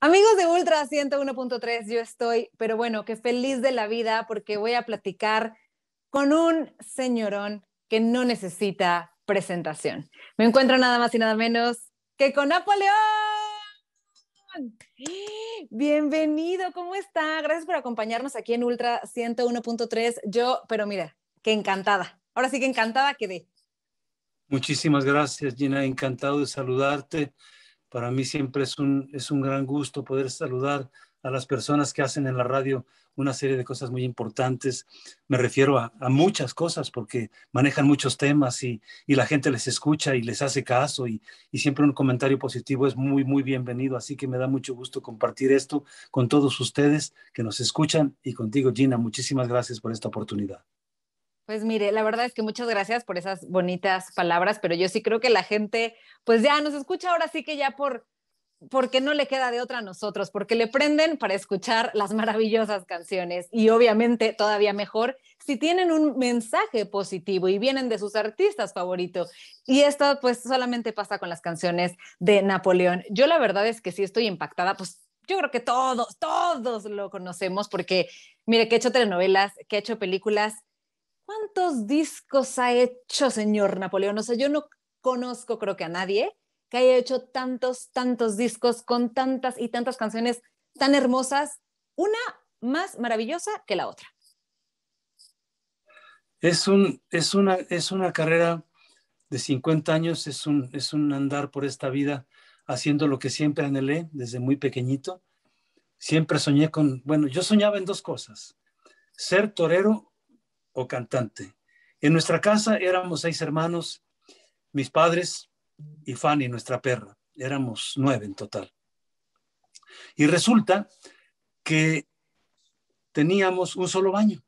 Amigos de Ultra 101.3, yo estoy, pero bueno, qué feliz de la vida porque voy a platicar con un señorón que no necesita presentación. Me encuentro nada más y nada menos que con Napoleón. Bienvenido, ¿cómo está? Gracias por acompañarnos aquí en Ultra 101.3. Yo, pero mira, qué encantada. Ahora sí que encantada quedé. Muchísimas gracias, Gina. Encantado de saludarte para mí siempre es un, es un gran gusto poder saludar a las personas que hacen en la radio una serie de cosas muy importantes. Me refiero a, muchas cosas porque manejan muchos temas y, la gente les escucha y les hace caso y, y, siempre un comentario positivo es muy, muy bienvenido. Así que me da mucho gusto compartir esto con todos ustedes que nos escuchan y contigo, Gina. Muchísimas gracias por esta oportunidad. Pues mire, la verdad es que muchas gracias por esas bonitas palabras, pero yo sí creo que la gente, pues ya nos escucha ahora sí que ya por porque no le queda de otra a nosotros, porque le prenden para escuchar las maravillosas canciones y obviamente todavía mejor si tienen un mensaje positivo y vienen de sus artistas favoritos. Y esto pues solamente pasa con las canciones de Napoleón. Yo la verdad es que sí estoy impactada, pues yo creo que todos, todos lo conocemos porque mire que he hecho telenovelas, que he hecho películas ¿Cuántos discos ha hecho, señor Napoleón? O sea, yo no conozco, creo que a nadie, que haya hecho tantos, tantos discos con tantas y tantas canciones tan hermosas, una más maravillosa que la otra. Es, un, es, una, es una carrera de 50 años, es un, es un andar por esta vida haciendo lo que siempre anhelé desde muy pequeñito. Siempre soñé con, bueno, yo soñaba en dos cosas, ser torero o cantante. En nuestra casa éramos seis hermanos, mis padres y Fanny, nuestra perra. Éramos nueve en total. Y resulta que teníamos un solo baño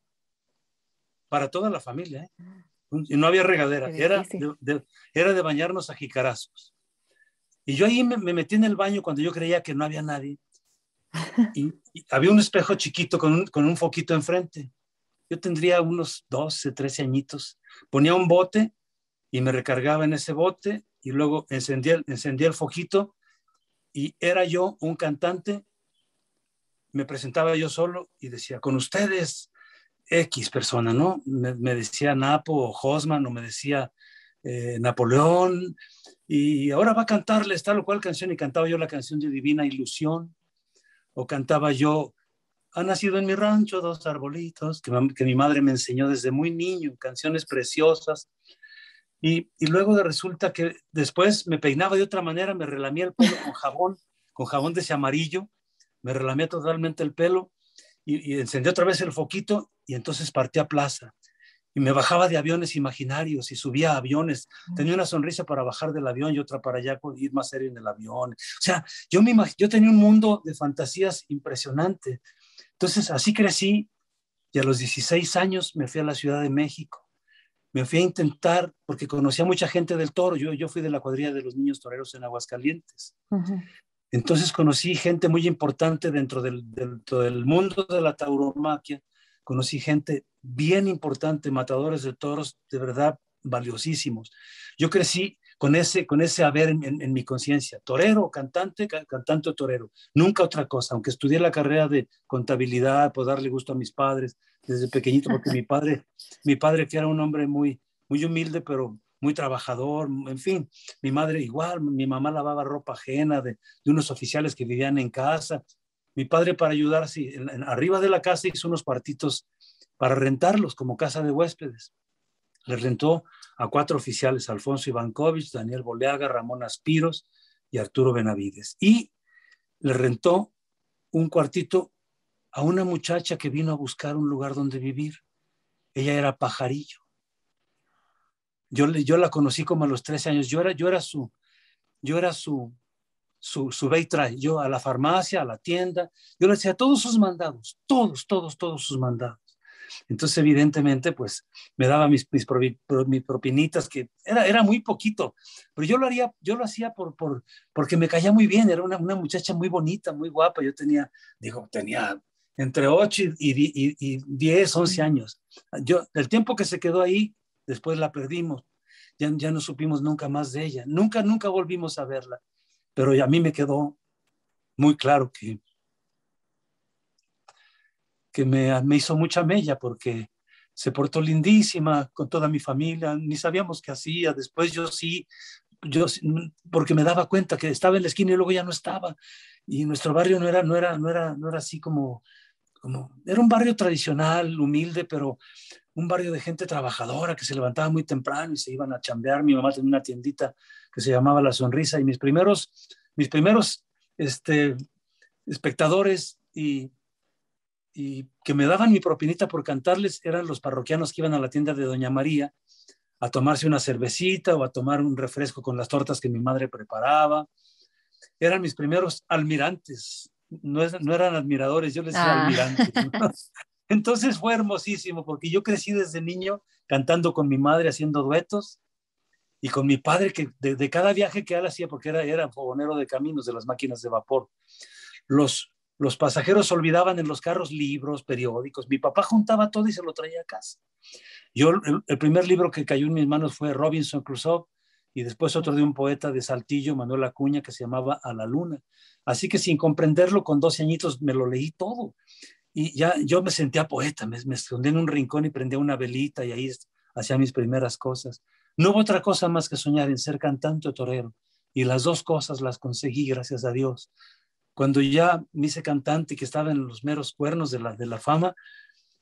para toda la familia. ¿eh? Y no había regadera. Era de, era de bañarnos a jicarazos. Y yo ahí me, metí en el baño cuando yo creía que no había nadie. Y, había un espejo chiquito con un, con un foquito enfrente. Yo tendría unos 12, 13 añitos. Ponía un bote y me recargaba en ese bote y luego encendía, el fojito y era yo un cantante. Me presentaba yo solo y decía, con ustedes, X persona, ¿no? Me, decía Napo o Hosman o me decía eh, Napoleón y ahora va a cantarles tal o cual canción y cantaba yo la canción de Divina Ilusión o cantaba yo han nacido en mi rancho dos arbolitos que, mi madre me enseñó desde muy niño, canciones preciosas. Y, y, luego resulta que después me peinaba de otra manera, me relamía el pelo con jabón, con jabón de ese amarillo, me relamía totalmente el pelo y, encendí otra vez el foquito y entonces partí a plaza. Y me bajaba de aviones imaginarios y subía a aviones. Tenía una sonrisa para bajar del avión y otra para ya ir más serio en el avión. O sea, yo, me yo tenía un mundo de fantasías impresionante. Entonces, así crecí y a los 16 años me fui a la Ciudad de México. Me fui a intentar, porque conocía mucha gente del toro, yo, yo fui de la cuadrilla de los niños toreros en Aguascalientes. Entonces conocí gente muy importante dentro del, dentro del mundo de la tauromaquia, conocí gente bien importante, matadores de toros, de verdad valiosísimos. Yo crecí con ese, con ese haber en, mi conciencia, torero, cantante, cantante o torero, nunca otra cosa, aunque estudié la carrera de contabilidad, por pues, darle gusto a mis padres desde pequeñito, porque mi padre, mi padre que era un hombre muy, muy humilde, pero muy trabajador, en fin, mi madre igual, mi mamá lavaba ropa ajena de, unos oficiales que vivían en casa, mi padre para ayudar, arriba de la casa hizo unos partitos para rentarlos como casa de huéspedes. Les rentó a cuatro oficiales, Alfonso Ivankovich, Daniel Boleaga, Ramón Aspiros y Arturo Benavides. Y le rentó un cuartito a una muchacha que vino a buscar un lugar donde vivir. Ella era pajarillo. Yo, yo la conocí como a los 13 años. Yo era, yo era su, yo era su, su, su Yo a la farmacia, a la tienda, yo le hacía todos sus mandados, todos, todos, todos sus mandados. Entonces, evidentemente, pues me daba mis, mis, propinitas, que era, era muy poquito, pero yo lo, haría, yo lo hacía por, porque me caía muy bien, era una, muchacha muy bonita, muy guapa, yo tenía, digo, tenía entre 8 y, 10, 11 años. Yo, el tiempo que se quedó ahí, después la perdimos, ya, ya no supimos nunca más de ella, nunca, nunca volvimos a verla, pero a mí me quedó muy claro que que me, hizo mucha mella porque se portó lindísima con toda mi familia, ni sabíamos qué hacía, después yo sí, yo porque me daba cuenta que estaba en la esquina y luego ya no estaba, y nuestro barrio no era, no era, no era, no era así como, como, era un barrio tradicional, humilde, pero un barrio de gente trabajadora que se levantaba muy temprano y se iban a chambear, mi mamá tenía una tiendita que se llamaba La Sonrisa y mis primeros, mis primeros, este, espectadores y y que me daban mi propinita por cantarles eran los parroquianos que iban a la tienda de Doña María a tomarse una cervecita o a tomar un refresco con las tortas que mi madre preparaba. Eran mis primeros almirantes, no, eran admiradores, yo les decía ah. Entonces fue hermosísimo porque yo crecí desde niño cantando con mi madre, haciendo duetos y con mi padre que de, cada viaje que él hacía, porque era, era fogonero de caminos de las máquinas de vapor, los, los pasajeros olvidaban en los carros libros, periódicos. Mi papá juntaba todo y se lo traía a casa. Yo, el, primer libro que cayó en mis manos fue Robinson Crusoe y después otro de un poeta de Saltillo, Manuel Acuña, que se llamaba A la Luna. Así que sin comprenderlo, con 12 añitos me lo leí todo. Y ya yo me sentía poeta, me, escondí en un rincón y prendí una velita y ahí hacía mis primeras cosas. No hubo otra cosa más que soñar en ser cantante o torero. Y las dos cosas las conseguí, gracias a Dios. Cuando ya me hice cantante que estaba en los meros cuernos de la, de la fama,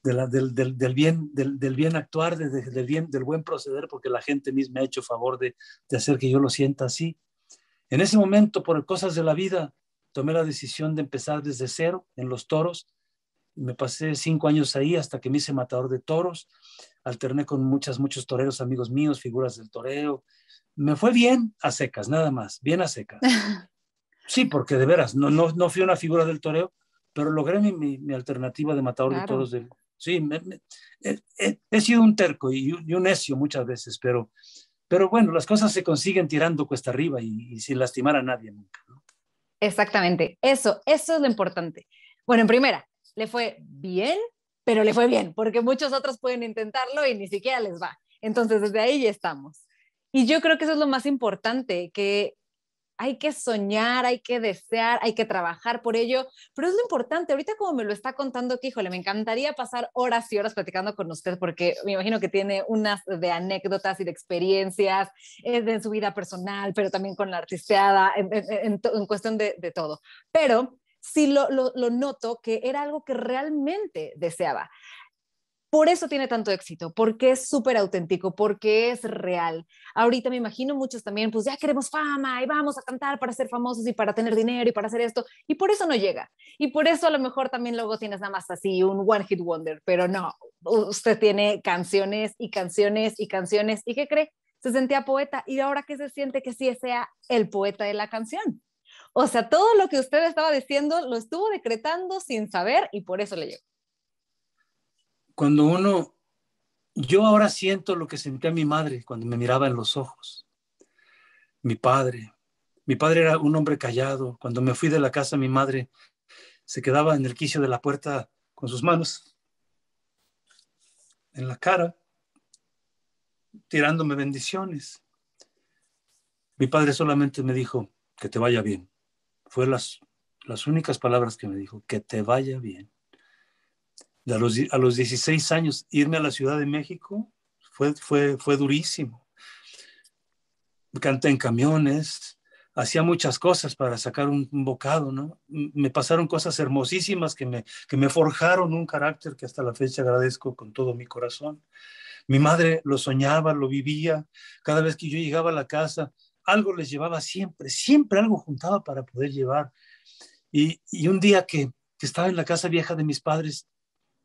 del, bien, del, bien actuar, del, bien, del buen proceder, porque la gente misma ha hecho favor de, hacer que yo lo sienta así. En ese momento, por cosas de la vida, tomé la decisión de empezar desde cero en los toros. Me pasé cinco años ahí hasta que me hice matador de toros. Alterné con muchos, muchos toreros, amigos míos, figuras del toreo. Me fue bien a secas, nada más, bien a secas. Sí, porque de veras, no, no, fui una figura del toreo, pero logré mi, alternativa de matador de toros. sí, he, sido un terco y, un necio muchas veces, pero, pero bueno, las cosas se consiguen tirando cuesta arriba y, sin lastimar a nadie nunca. Exactamente, eso, eso es lo importante. Bueno, en primera, le fue bien, pero le fue bien, porque muchos otros pueden intentarlo y ni siquiera les va. Entonces, desde ahí ya estamos. Y yo creo que eso es lo más importante, que hay que soñar, hay que desear, hay que trabajar por ello, pero es lo importante, ahorita como me lo está contando, que híjole, me encantaría pasar horas y horas platicando con usted porque me imagino que tiene unas de anécdotas y de experiencias en eh, su vida personal, pero también con la artisteada, en, en, cuestión de, todo. Pero sí lo, noto que era algo que realmente deseaba. Por eso tiene tanto éxito, porque es súper auténtico, porque es real. Ahorita me imagino muchos también, pues ya queremos fama y vamos a cantar para ser famosos y para tener dinero y para hacer esto, y por eso no llega. Y por eso a lo mejor también luego tienes nada más así un one hit wonder, pero no, usted tiene canciones y canciones y canciones, ¿y qué cree? Se sentía poeta y ahora que se siente que sí sea el poeta de la canción. O sea, todo lo que usted estaba diciendo lo estuvo decretando sin saber y por eso le llegó cuando uno, yo ahora siento lo que sentía mi madre cuando me miraba en los ojos, mi padre. Mi padre era un hombre callado. Cuando me fui de la casa, mi madre se quedaba en el quicio de la puerta con sus manos en la cara, tirándome bendiciones. Mi padre solamente me dijo, que te vaya bien. Fueron las, las únicas palabras que me dijo, que te vaya bien a los, a 16 años, irme a la Ciudad de México fue, fue, fue durísimo. Canté en camiones, hacía muchas cosas para sacar un, bocado, ¿no? Me pasaron cosas hermosísimas que me, que me forjaron un carácter que hasta la fecha agradezco con todo mi corazón. Mi madre lo soñaba, lo vivía. Cada vez que yo llegaba a la casa, algo les llevaba siempre, siempre algo juntaba para poder llevar. Y, un día que, que estaba en la casa vieja de mis padres,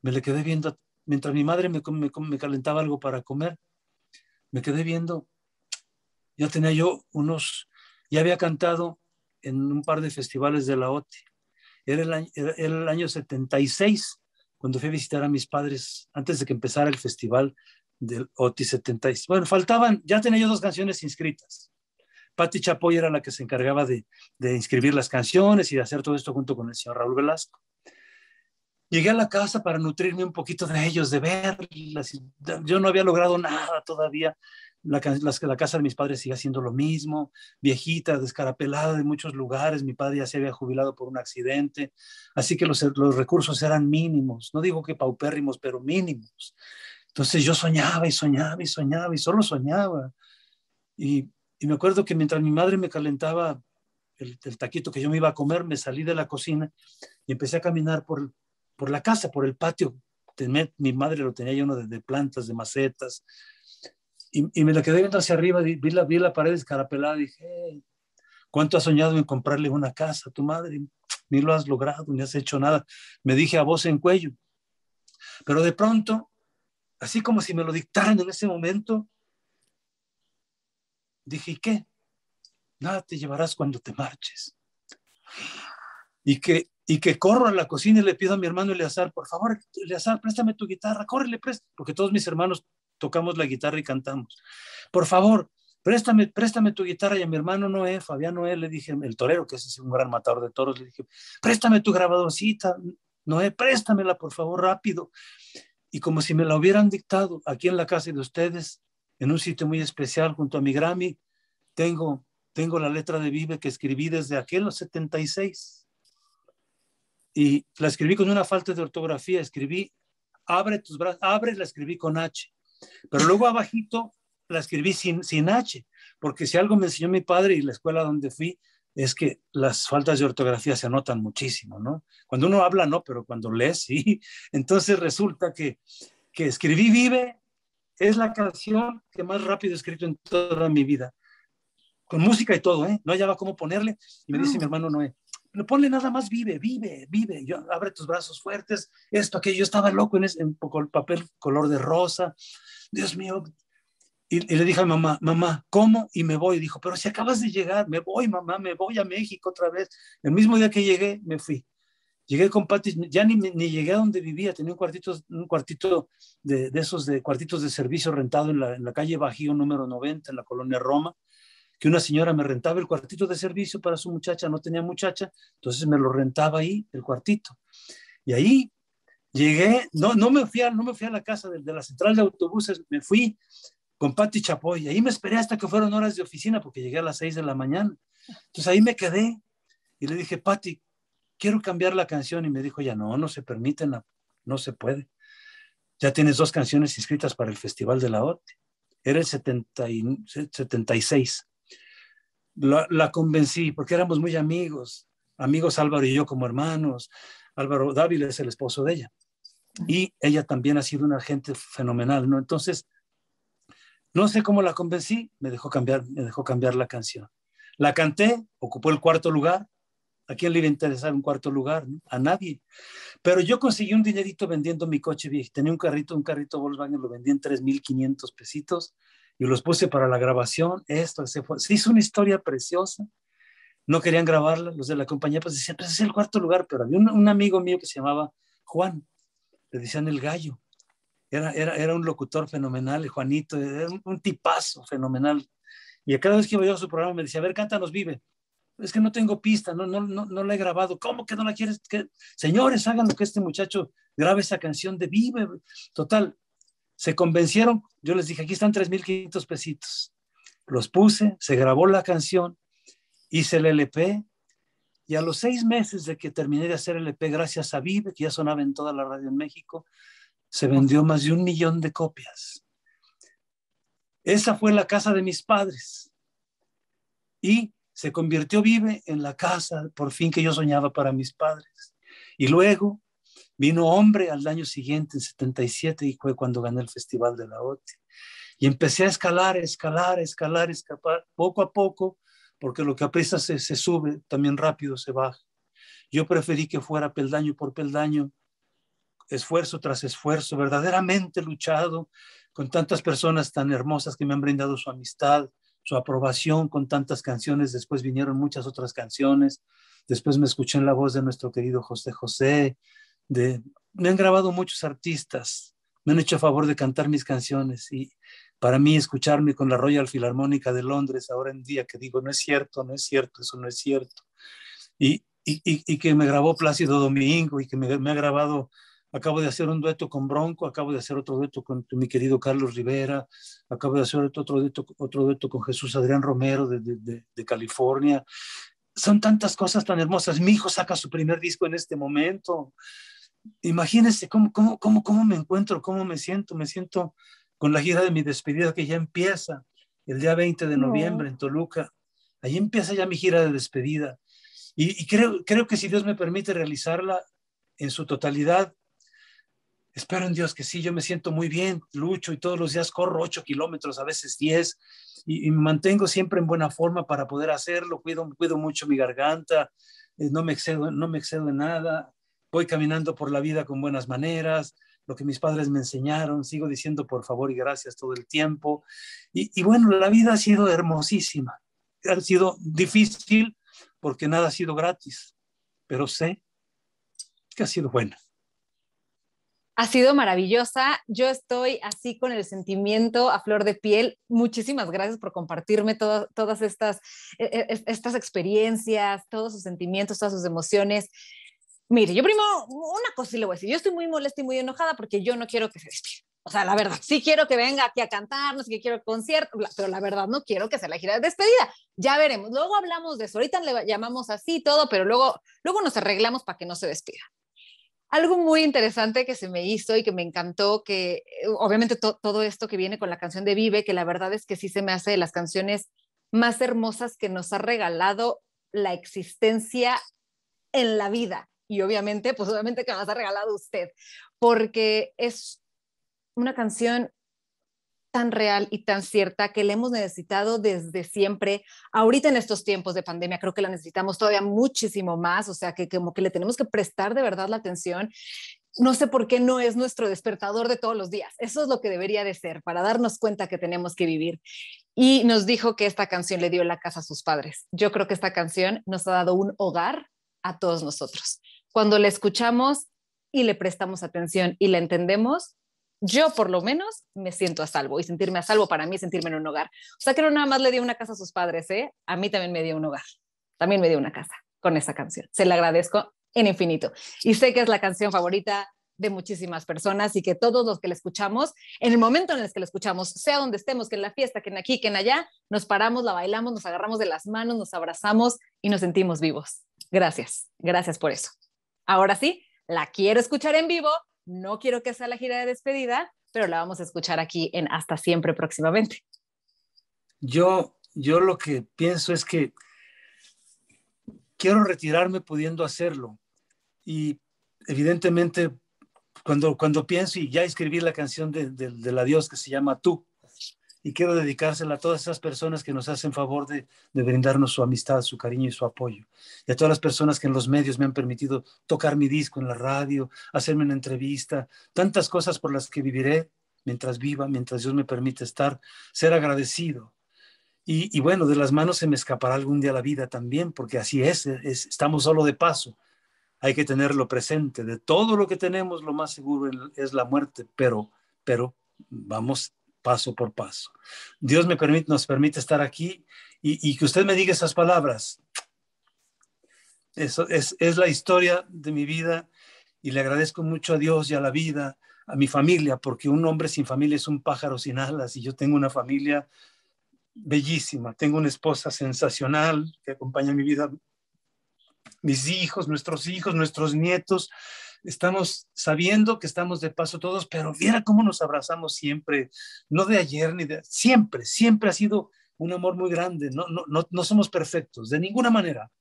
me le quedé viendo, mientras mi madre me, calentaba algo para comer, me quedé viendo, ya tenía yo unos, ya había cantado en un par de festivales de la OTI. Era el año, 76 cuando fui a visitar a mis padres antes de que empezara el festival del OTI 76. Bueno, faltaban, ya tenía yo dos canciones inscritas. Patti Chapoy era la que se encargaba de, de, inscribir las canciones y de hacer todo esto junto con el señor Raúl Velasco. Llegué a la casa para nutrirme un poquito de ellos, de verlas. Yo no había logrado nada todavía. La, la, la, casa de mis padres sigue siendo lo mismo, viejita, descarapelada de muchos lugares, mi padre ya se había jubilado por un accidente, así que los, los recursos eran mínimos, no digo que paupérrimos, pero mínimos. Entonces yo soñaba y soñaba y soñaba y solo soñaba. Y, y me acuerdo que mientras mi madre me calentaba el, el, taquito que yo me iba a comer, me salí de la cocina y empecé a caminar por, por la casa, por el patio. mi madre lo tenía lleno de, plantas, de macetas. Y, me la quedé viendo hacia arriba, vi la, vi la pared escarapelada y dije, ¿cuánto has soñado en comprarle una casa a tu madre? Ni lo has logrado, ni has hecho nada. Me dije a voz en cuello. Pero de pronto, así como si me lo dictaran en ese momento, dije, ¿y qué? Nada te llevarás cuando te marches. Y que y que corro a la cocina y le pido a mi hermano Eleazar, por favor, Eleazar, préstame tu guitarra, córrele, préstame, porque todos mis hermanos tocamos la guitarra y cantamos. Por favor, préstame, préstame tu guitarra. Y a mi hermano Noé, Fabián Noé, le dije, el torero, que es un gran matador de toros, le dije, préstame tu grabadorcita, Noé, préstamela, por favor, rápido. Y como si me la hubieran dictado aquí en la casa de ustedes, en un sitio muy especial junto a mi Grammy, tengo, tengo la letra de Vive que escribí desde aquel 76 y la escribí con una falta de ortografía, escribí, abre tus brazos, abre, la escribí con H, pero luego abajito la escribí sin, sin H, porque si algo me enseñó mi padre y la escuela donde fui, es que las faltas de ortografía se anotan muchísimo, ¿no? Cuando uno habla, no, pero cuando lees, sí. Entonces resulta que, que escribí Vive es la canción que más rápido he escrito en toda mi vida, con música y todo, ¿eh? No hallaba cómo ponerle, y me dice ah. mi hermano Noé, no ponle nada más vive, vive, vive, yo, abre tus brazos fuertes, esto, que yo estaba loco en, ese, en papel color de rosa, Dios mío. Y, le dije a mamá, mamá, ¿cómo? Y me voy. dijo, pero si acabas de llegar, me voy, mamá, me voy a México otra vez. El mismo día que llegué, me fui. Llegué con Pati, ya ni, ni llegué a donde vivía, tenía un cuartito, un cuartito de, esos de cuartitos de servicio rentado en la, en la calle Bajío número 90, en la colonia Roma que una señora me rentaba el cuartito de servicio para su muchacha, no tenía muchacha, entonces me lo rentaba ahí, el cuartito. Y ahí llegué, no, no, me, fui a, no me fui a la casa de, la central de autobuses, me fui con Patti Chapoy, y ahí me esperé hasta que fueron horas de oficina, porque llegué a las 6 de la mañana. Entonces ahí me quedé y le dije, Pati, quiero cambiar la canción, y me dijo, ya no, no se permiten, no, se puede. Ya tienes dos canciones inscritas para el Festival de la OTE. Era el y, 76 la, convencí porque éramos muy amigos, amigos Álvaro y yo como hermanos. Álvaro Dávila es el esposo de ella. Y ella también ha sido una gente fenomenal, ¿no? Entonces, no sé cómo la convencí, me dejó cambiar, me dejó cambiar la canción. La canté, ocupó el cuarto lugar. ¿A quién le iba a interesar un cuarto lugar? A nadie. Pero yo conseguí un dinerito vendiendo mi coche viejo. Tenía un carrito, un carrito Volkswagen, lo vendí en 3.500 pesitos y los puse para la grabación, esto, se, se hizo una historia preciosa, no querían grabarla, los de la compañía pues decían, pues es el cuarto lugar, pero había un, amigo mío que se llamaba Juan, le decían el gallo, era, era, era un locutor fenomenal, Juanito, un, tipazo fenomenal, y a cada vez que iba yo a su programa me decía, a ver, cántanos vive, es que no tengo pista, no, no, no, no la he grabado, ¿cómo que no la quieres? que Señores, hagan lo que este muchacho grabe esa canción de vive, total, se convencieron, yo les dije, aquí están 3.500 pesitos. Los puse, se grabó la canción, hice el LP y a los seis meses de que terminé de hacer el LP, gracias a Vive, que ya sonaba en toda la radio en México, se vendió más de un millón de copias. Esa fue la casa de mis padres y se convirtió Vive en la casa por fin que yo soñaba para mis padres. Y luego Vino Hombre al año siguiente, en 77, y fue cuando gané el Festival de la OTI. Y empecé a escalar, escalar, escalar, escapar, poco a poco, porque lo que aprisa se, se sube, también rápido se baja. Yo preferí que fuera peldaño por peldaño, esfuerzo tras esfuerzo, verdaderamente luchado con tantas personas tan hermosas que me han brindado su amistad, su aprobación con tantas canciones. Después vinieron muchas otras canciones. Después me escuché en la voz de nuestro querido José José, me han grabado muchos artistas, me han hecho a favor de cantar mis canciones y para mí escucharme con la Royal Filarmónica de Londres ahora en día que digo, no es cierto, no es cierto, eso no es cierto. Y, que me grabó Plácido Domingo y que me, ha grabado, acabo de hacer un dueto con Bronco, acabo de hacer otro dueto con mi querido Carlos Rivera, acabo de hacer otro dueto, otro dueto con Jesús Adrián Romero de California. Son tantas cosas tan hermosas. Mi hijo saca su primer disco en este momento imagínense cómo, cómo, cómo, me encuentro, cómo me siento, me siento con la gira de mi despedida que ya empieza el día 20 de noviembre en Toluca. Ahí empieza ya mi gira de despedida. Y, creo, creo que si Dios me permite realizarla en su totalidad, espero en Dios que sí, yo me siento muy bien, lucho y todos los días corro 8 kilómetros, a veces 10, y, me mantengo siempre en buena forma para poder hacerlo, cuido, cuido mucho mi garganta, eh, no, me excedo, no me excedo en nada, voy caminando por la vida con buenas maneras, lo que mis padres me enseñaron, sigo diciendo por favor y gracias todo el tiempo. Y, bueno, la vida ha sido hermosísima, ha sido difícil porque nada ha sido gratis, pero sé que ha sido buena. Ha sido maravillosa. Yo estoy así con el sentimiento a flor de piel. Muchísimas gracias por compartirme todas estas, e, e, e, estas experiencias, todos sus sentimientos, todas sus emociones. Mire, yo primo, una cosa sí le voy a decir, yo estoy muy molesta y muy enojada porque yo no quiero que se despida. O sea, la verdad, sí quiero que venga aquí a cantar, no sé qué quiero el concierto, pero la verdad no quiero que sea la gira de despedida. Ya veremos. Luego hablamos de eso. Ahorita le llamamos así todo, pero luego, luego nos arreglamos para que no se despida. Algo muy interesante que se me hizo y que me encantó, que eh, obviamente todo esto que viene con la canción de Vive, que la verdad es que sí se me hace de las canciones más hermosas que nos ha regalado la existencia en la vida y obviamente, pues obviamente que me ha regalado usted, porque es una canción tan real y tan cierta que le hemos necesitado desde siempre. Ahorita en estos tiempos de pandemia creo que la necesitamos todavía muchísimo más, o sea que como que le tenemos que prestar de verdad la atención. No sé por qué no es nuestro despertador de todos los días. Eso es lo que debería de ser para darnos cuenta que tenemos que vivir. Y nos dijo que esta canción le dio la casa a sus padres. Yo creo que esta canción nos ha dado un hogar a todos nosotros cuando la escuchamos y le prestamos atención y la entendemos, yo por lo menos me siento a salvo y sentirme a salvo para mí sentirme en un hogar. O sea que no nada más le dio una casa a sus padres, ¿eh? a mí también me dio un hogar, también me dio una casa con esa canción. Se la agradezco en infinito. Y sé que es la canción favorita de muchísimas personas y que todos los que la escuchamos, en el momento en el que la escuchamos, sea donde estemos, que en la fiesta, que en aquí, que en allá, nos paramos, la bailamos, nos agarramos de las manos, nos abrazamos y nos sentimos vivos. Gracias, gracias por eso. Ahora sí, la quiero escuchar en vivo, no quiero que sea la gira de despedida, pero la vamos a escuchar aquí en Hasta Siempre próximamente. Yo, yo lo que pienso es que quiero retirarme pudiendo hacerlo. Y evidentemente, cuando, cuando pienso y ya escribí la canción de, del adiós que se llama Tú, y quiero dedicársela a todas esas personas que nos hacen favor de, brindarnos su amistad, su cariño y su apoyo. Y a todas las personas que en los medios me han permitido tocar mi disco en la radio, hacerme una entrevista, tantas cosas por las que viviré mientras viva, mientras Dios me permite estar, ser agradecido. Y, bueno, de las manos se me escapará algún día la vida también, porque así es, estamos solo de paso. Hay que tenerlo presente. De todo lo que tenemos, lo más seguro es la muerte, pero, pero vamos paso por paso. Dios me permite, nos permite estar aquí y, que usted me diga esas palabras. Eso es la historia de mi vida y le agradezco mucho a Dios y a la vida, a mi familia, porque un hombre sin familia es un pájaro sin alas y yo tengo una familia bellísima, tengo una esposa sensacional que acompaña mi vida, mis hijos, nuestros hijos, nuestros nietos, estamos sabiendo que estamos de paso todos, pero mira cómo nos abrazamos siempre, no de ayer ni de siempre, siempre ha sido un amor muy grande, no, no, no, somos perfectos de ninguna manera,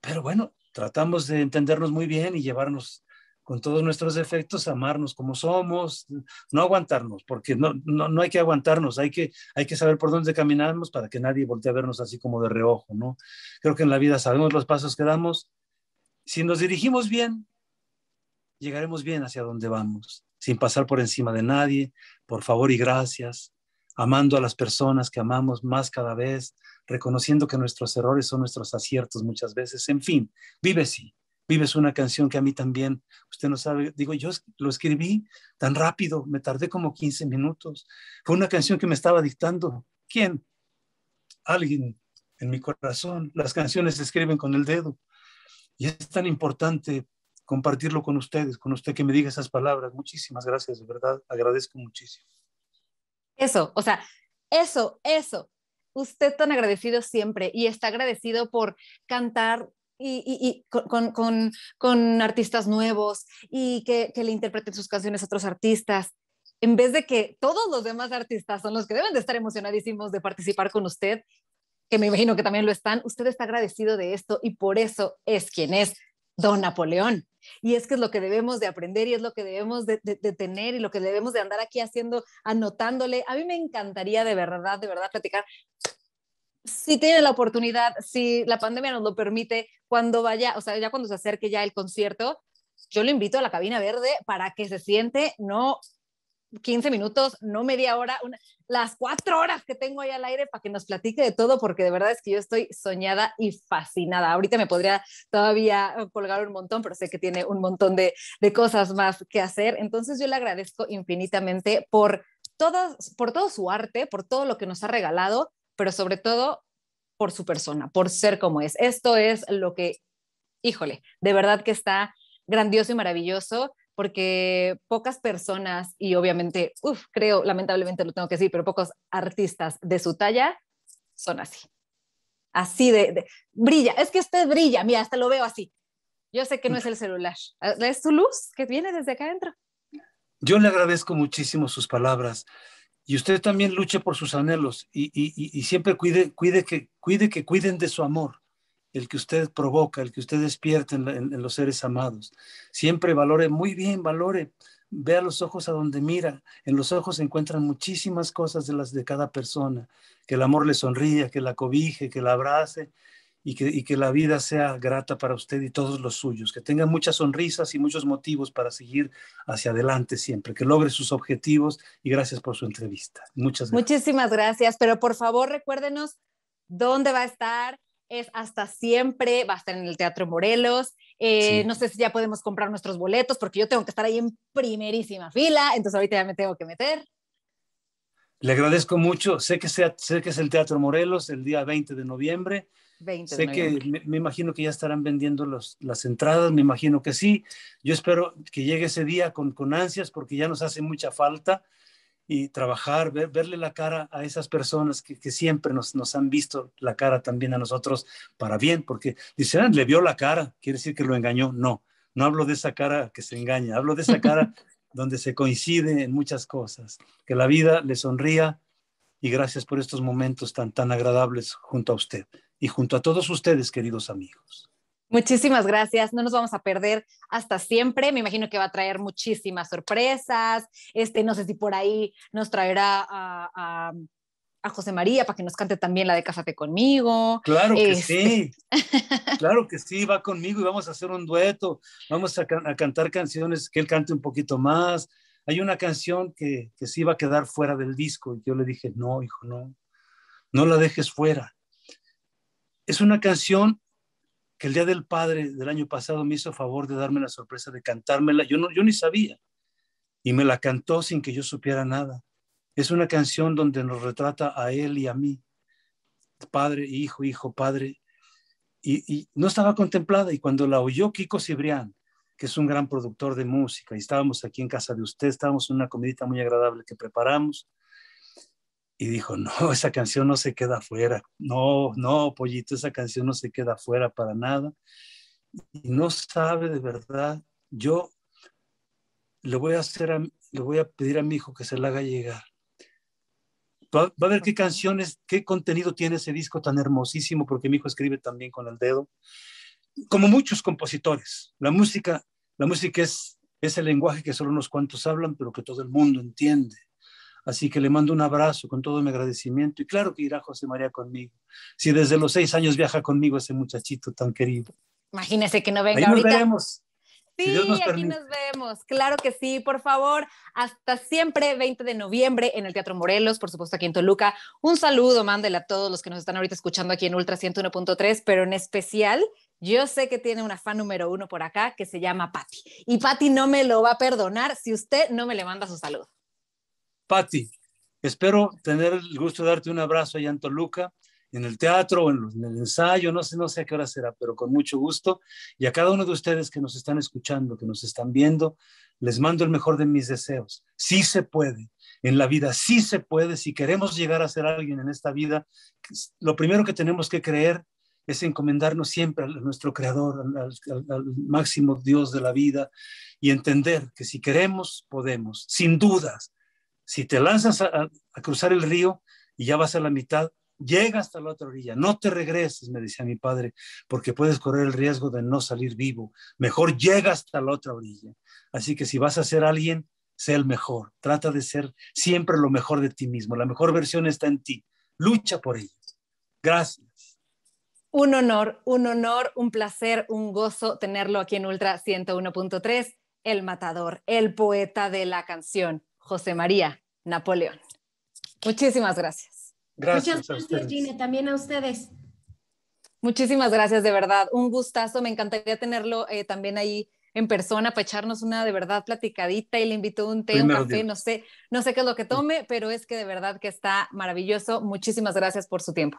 pero bueno, tratamos de entendernos muy bien y llevarnos con todos nuestros defectos, amarnos como somos, no aguantarnos, porque no, no, no, hay que aguantarnos, hay que, hay que saber por dónde caminarnos para que nadie voltee a vernos así como de reojo, ¿no? Creo que en la vida sabemos los pasos que damos. Si nos dirigimos bien, llegaremos bien hacia donde vamos, sin pasar por encima de nadie, por favor y gracias, amando a las personas que amamos más cada vez, reconociendo que nuestros errores son nuestros aciertos muchas veces, en fin, vive sí. Vives una canción que a mí también, usted no sabe, digo, yo lo escribí tan rápido, me tardé como 15 minutos. Fue una canción que me estaba dictando. ¿Quién? Alguien en mi corazón. Las canciones se escriben con el dedo. Y es tan importante compartirlo con ustedes, con usted que me diga esas palabras. Muchísimas gracias, de verdad, agradezco muchísimo. Eso, o sea, eso, eso. Usted tan agradecido siempre y está agradecido por cantar y, con, artistas nuevos y que, que le interpreten sus canciones a otros artistas en vez de que todos los demás artistas son los que deben de estar emocionadísimos de participar con usted, que me imagino que también lo están, usted está agradecido de esto y por eso es quien es don Napoleón. Y es que es lo que debemos de aprender y es lo que debemos de, tener y lo que debemos de andar aquí haciendo, anotándole. A mí me encantaría de verdad, de verdad platicar. Si tiene la oportunidad, si la pandemia nos lo permite, cuando vaya, o sea, ya cuando se acerque ya el concierto, yo lo invito a la cabina verde para que se siente, no 15 minutos, no media hora, las cuatro horas que tengo ahí al aire para que nos platique de todo, porque de verdad es que yo estoy soñada y fascinada. Ahorita me podría todavía eh, colgar un montón, pero sé que tiene un montón de, cosas más que hacer. Entonces yo le agradezco infinitamente por, todas por todo su arte, por todo lo que nos ha regalado, pero sobre todo por su persona, por ser como es. Esto es lo que, híjole, de verdad que está grandioso y maravilloso porque pocas personas, y obviamente, uf, creo, lamentablemente lo tengo que decir, pero pocos artistas de su talla son así. Así de, brilla, es que usted brilla, mira, hasta lo veo así. Yo sé que no es el celular, es su luz que viene desde acá adentro. Yo le agradezco muchísimo sus palabras y usted también luche por sus anhelos y, y siempre cuide, cuide, que, cuide que cuiden de su amor el que usted provoca, el que usted despierta en, los seres amados. Siempre valore, muy bien, valore, vea los ojos a donde mira. En los ojos se encuentran muchísimas cosas de las de cada persona. Que el amor le sonría, que la cobije, que la abrace y que, y que la vida sea grata para usted y todos los suyos. Que tenga muchas sonrisas y muchos motivos para seguir hacia adelante siempre. Que logre sus objetivos y gracias por su entrevista. Muchas gracias. Muchísimas gracias, pero por favor recuérdenos dónde va a estar, es hasta siempre, va a estar en el Teatro Morelos. Eh, no sé si ya podemos comprar nuestros boletos porque yo tengo que estar ahí en primerísima fila, entonces ahorita ya me tengo que meter. Le agradezco mucho, sé que, sé que es el Teatro Morelos el día 20 de noviembre. 20 de sé que me, imagino que ya estarán vendiendo las entradas, me imagino que sí. Yo espero que llegue ese día con, con ansias porque ya nos hace mucha falta y trabajar, verle la cara a esas personas que, siempre nos, han visto la cara también a nosotros para bien, porque dicen, ah, le vio la cara, quiere decir que lo engañó. No, no hablo de esa cara que se engaña, hablo de esa cara donde se coincide en muchas cosas, que la vida le sonría y gracias por estos momentos tan, tan agradables junto a usted y junto a todos ustedes, queridos amigos. Muchísimas gracias. No nos vamos a perder hasta siempre. Me imagino que va a traer muchísimas sorpresas. Este, no sé si por ahí nos traerá a, José María para que nos cante también la de Cásate conmigo. Claro que este. sí. claro que sí, va conmigo y vamos a hacer un dueto. Vamos a, cantar canciones que él cante un poquito más. Hay una canción que, que sí a quedar fuera del disco. Y yo le dije, no, hijo, no, no la dejes fuera. Es una canción que el Día del Padre del año pasado me hizo favor de darme la sorpresa de cantármela. Yo, no, yo ni sabía. Y me la cantó sin que yo supiera nada. Es una canción donde nos retrata a él y a mí. Padre, hijo, hijo, padre. Y, y no estaba contemplada. Y cuando la oyó Kiko Cibrián, que es un gran productor de música, y estábamos aquí en casa de usted, estábamos en una comidita muy agradable que preparamos, y dijo, no, esa canción no se queda afuera, no, no, pollito, esa canción no se queda afuera para nada. Y no sabe de verdad, yo le voy a, hacer voy a pedir a mi hijo que se la haga llegar. Va, a ver qué canciones, qué contenido tiene ese disco tan hermosísimo, porque mi hijo escribe también con el dedo. Como muchos compositores, la música, la música es, es el lenguaje que solo unos cuantos hablan, pero que todo el mundo entiende. Así que le mando un abrazo con todo mi agradecimiento y claro que irá José María conmigo. Si desde los seis años viaja conmigo ese muchachito tan querido. Imagínese que no venga Ahí nos Sí, aquí nos vemos. Claro que sí, por favor. Hasta siempre, 20 de noviembre en el Teatro Morelos, por supuesto aquí en Toluca. Un saludo, mándele a todos los que nos están ahorita escuchando aquí en Ultra 101.3, pero en especial, yo sé que tiene una fan número uno por acá que se llama Patty. Y Patty no me lo va a perdonar si usted no me le manda su saludo. Patti, espero tener el gusto de darte un abrazo allá en Toluca, en el teatro o en, el ensayo, no sé, no sé a qué hora será, pero con mucho gusto. Y a cada uno de ustedes que nos están escuchando, que nos están viendo, les mando el mejor de mis deseos. Sí se puede. En la vida sí se puede, si queremos llegar a ser alguien en esta vida, lo primero que tenemos que creer es encomendarnos siempre a nuestro Creador, al, máximo Dios de la vida, y entender que si queremos, podemos, sin dudas, si te lanzas a, cruzar el río y ya vas a la mitad, llega hasta la otra orilla, no te regreses, me decía mi padre, porque puedes correr el riesgo de no salir vivo, mejor llega hasta la otra orilla. Así que si vas a ser alguien, sé el mejor, trata de ser siempre lo mejor de ti mismo, la mejor versión está en ti, lucha por ello. Gracias. Un honor, un honor, un placer, un gozo tenerlo aquí en Ultra 101.3, el matador, el poeta de la canción. José María Napoleón. Muchísimas gracias. Gracias. Muchas gracias, Gine, también a ustedes. Muchísimas gracias, de verdad. Un gustazo. Me encantaría tenerlo eh, también ahí en persona para echarnos una de verdad platicadita y le invito un té, un café, no sé, no sé qué es lo que tome, pero es que de verdad que está maravilloso. Muchísimas gracias por su tiempo.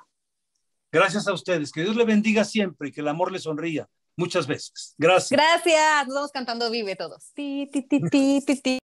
Gracias a ustedes, que Dios le bendiga siempre y que el amor le sonría muchas veces. Gracias. Gracias, nos vamos cantando Vive todos. ti, ti, ti, ti, ti.